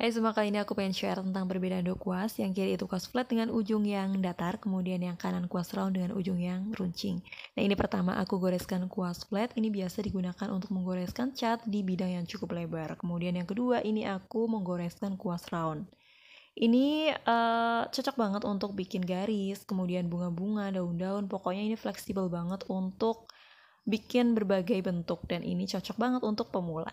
Hai eh, semua, kali ini aku pengen share tentang perbedaan dua kuas. Yang kiri itu kuas flat dengan ujung yang datar, kemudian yang kanan kuas round dengan ujung yang runcing. Nah ini pertama aku goreskan kuas flat, ini biasa digunakan untuk menggoreskan cat di bidang yang cukup lebar. Kemudian yang kedua ini aku menggoreskan kuas round. Ini uh, cocok banget untuk bikin garis, kemudian bunga-bunga, daun-daun, pokoknya ini fleksibel banget untuk bikin berbagai bentuk dan ini cocok banget untuk pemula.